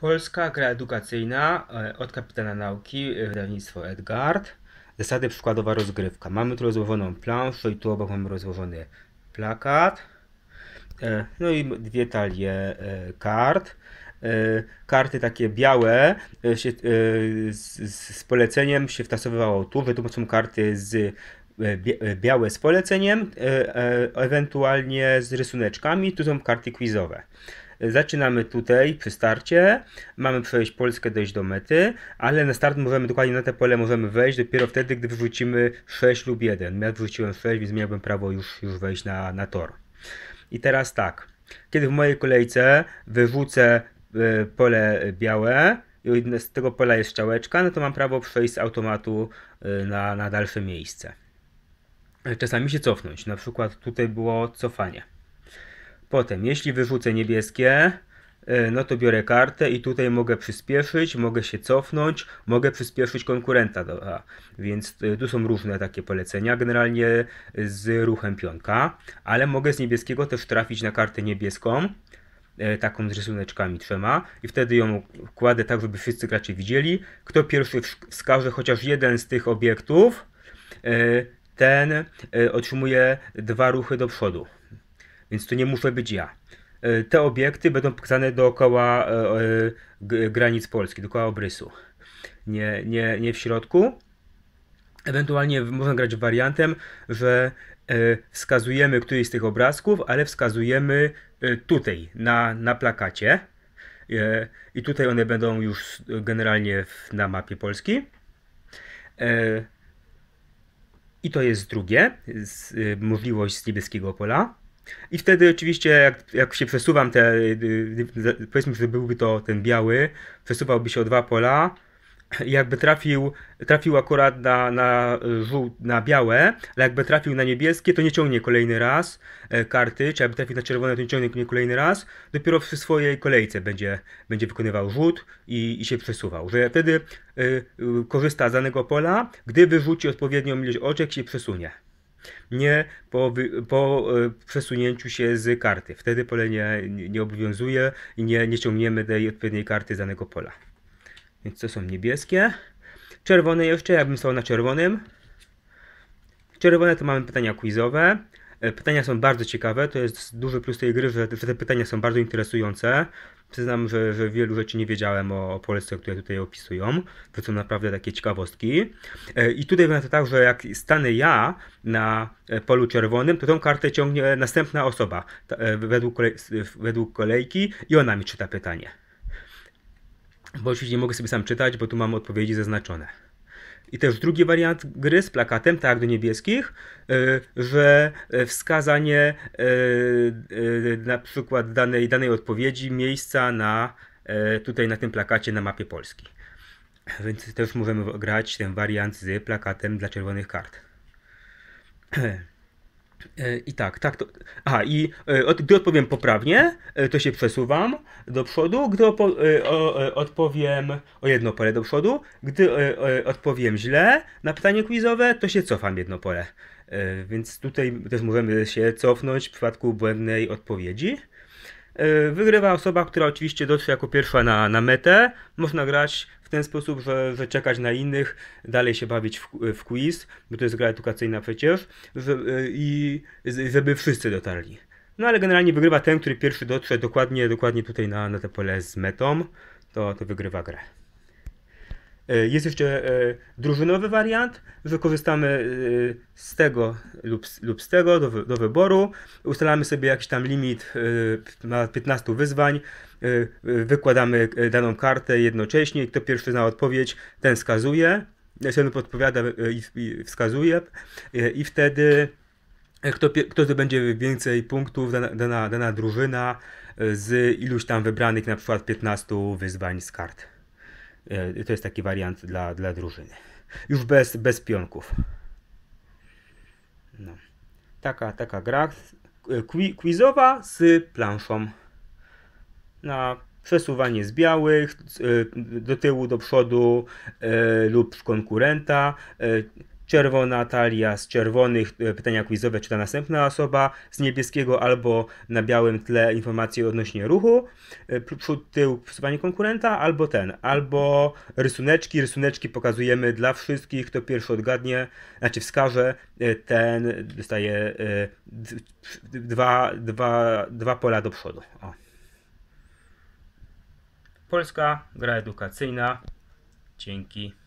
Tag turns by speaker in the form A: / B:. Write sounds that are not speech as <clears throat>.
A: Polska gra edukacyjna e, od kapitana nauki, e, wydawnictwo Edgard. Zasady przykładowa rozgrywka. Mamy tu rozłożoną planszę i tu obok mamy rozłożony plakat. E, no i dwie talie kart. Karty takie białe się, z, z poleceniem się wtasowywało tu, że są karty z białe z poleceniem, ewentualnie z rysuneczkami, tu są karty quizowe. Zaczynamy tutaj przy starcie, mamy przejść Polskę, dojść do mety, ale na start możemy, dokładnie na te pole możemy wejść dopiero wtedy, gdy wrzucimy 6 lub 1. Ja wrzuciłem 6, więc miałbym prawo już, już wejść na, na tor. I teraz tak, kiedy w mojej kolejce wyrzucę e, pole białe, i z tego pola jest strzałeczka, no to mam prawo przejść z automatu e, na, na dalsze miejsce. E, czasami się cofnąć, na przykład tutaj było cofanie. Potem, jeśli wyrzucę niebieskie, e, no to biorę kartę i tutaj mogę przyspieszyć, mogę się cofnąć, mogę przyspieszyć konkurenta. Dobra. Więc e, tu są różne takie polecenia, generalnie z ruchem pionka, ale mogę z niebieskiego też trafić na kartę niebieską, e, taką z rysuneczkami trzema i wtedy ją kładę tak, żeby wszyscy gracze widzieli. Kto pierwszy wskaże chociaż jeden z tych obiektów, ten otrzymuje dwa ruchy do przodu więc to nie muszę być ja. E, te obiekty będą pokazane dookoła e, e, granic Polski, dookoła obrysu. Nie, nie, nie w środku. Ewentualnie można grać wariantem, że wskazujemy któryś z tych obrazków, ale wskazujemy tutaj, na, na plakacie. I tutaj one będą już generalnie na mapie Polski. I to jest drugie, możliwość z niebieskiego pola. I wtedy oczywiście, jak, jak się przesuwam te, y, y, powiedzmy, że byłby to ten biały, przesuwałby się o dwa pola, jakby trafił, trafił akurat na, na, na białe, ale jakby trafił na niebieskie, to nie ciągnie kolejny raz e, karty, czy jakby trafił na czerwone, to nie ciągnie kolejny raz, dopiero przy swojej kolejce będzie, będzie wykonywał rzut i, i się przesuwał. Że wtedy y, y, korzysta z danego pola, gdy wyrzuci odpowiednią ilość oczek, się przesunie nie po, po e, przesunięciu się z karty. Wtedy pole nie, nie obowiązuje i nie, nie ciągniemy tej odpowiedniej karty z danego pola. Więc to są niebieskie. Czerwone jeszcze, ja bym stał na czerwonym. Czerwone to mamy pytania quizowe. E, pytania są bardzo ciekawe, to jest duży plus tej gry, że, że te pytania są bardzo interesujące. Przyznam, że, że wielu rzeczy nie wiedziałem o, o Polsce, które tutaj opisują. To są naprawdę takie ciekawostki. E, I tutaj wygląda to tak, że jak stanę ja na e, polu czerwonym, to tą kartę ciągnie następna osoba według, według kolejki i ona mi czyta pytanie. Bo oczywiście nie mogę sobie sam czytać, bo tu mam odpowiedzi zaznaczone. I też drugi wariant gry z plakatem, tak do niebieskich, y, że y, wskazanie y, na przykład danej, danej odpowiedzi miejsca na tutaj na tym plakacie na mapie Polski. Więc też możemy grać ten wariant z plakatem dla czerwonych kart. <clears throat> E, I tak, tak to. Aha, i e, gdy odpowiem poprawnie, e, to się przesuwam do przodu. Gdy opo, o, odpowiem o jedno pole do przodu, gdy odpowiem źle na pytanie quizowe, to się cofam jedno pole. Więc tutaj też możemy się cofnąć w przypadku błędnej odpowiedzi. Wygrywa osoba, która oczywiście dotrze jako pierwsza na, na metę. Można grać w ten sposób, że, że czekać na innych, dalej się bawić w, w quiz, bo to jest gra edukacyjna przecież, że, y, i żeby wszyscy dotarli. No ale generalnie wygrywa ten, który pierwszy dotrze dokładnie, dokładnie tutaj na, na te pole z metą, to, to wygrywa grę. E, jest jeszcze e, drużynowy wariant. Wykorzystamy e, z tego lub, lub z tego do, do wyboru. Ustalamy sobie jakiś tam limit na 15 wyzwań. Wykładamy daną kartę jednocześnie. Kto pierwszy zna odpowiedź, ten skazuje. Ten odpowiada i wskazuje. I wtedy kto, kto zdobędzie więcej punktów, dana, dana, dana drużyna z iluś tam wybranych na przykład 15 wyzwań z kart. E, to jest taki wariant dla, dla drużyny. Już bez, bez pionków. No. Taka, taka gra quizowa e, z planszą. Na przesuwanie z białych e, do tyłu, do przodu lub konkurenta czerwona talia z czerwonych e, pytania quizowe czyta następna osoba, z niebieskiego albo na białym tle informacje odnośnie ruchu, e, przód, tył, przesuwanie konkurenta, albo ten, albo rysuneczki. Rysuneczki pokazujemy dla wszystkich, kto pierwszy odgadnie, znaczy wskaże, e, ten dostaje dwa, dwa, dwa pola do przodu. O. Polska gra edukacyjna. Dzięki.